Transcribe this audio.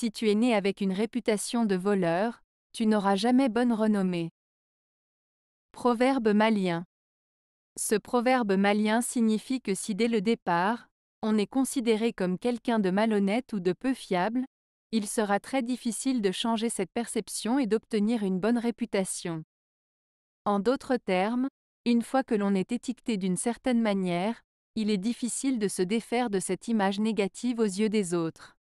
Si tu es né avec une réputation de voleur, tu n'auras jamais bonne renommée. Proverbe malien. Ce proverbe malien signifie que si dès le départ, on est considéré comme quelqu'un de malhonnête ou de peu fiable, il sera très difficile de changer cette perception et d'obtenir une bonne réputation. En d'autres termes, une fois que l'on est étiqueté d'une certaine manière, il est difficile de se défaire de cette image négative aux yeux des autres.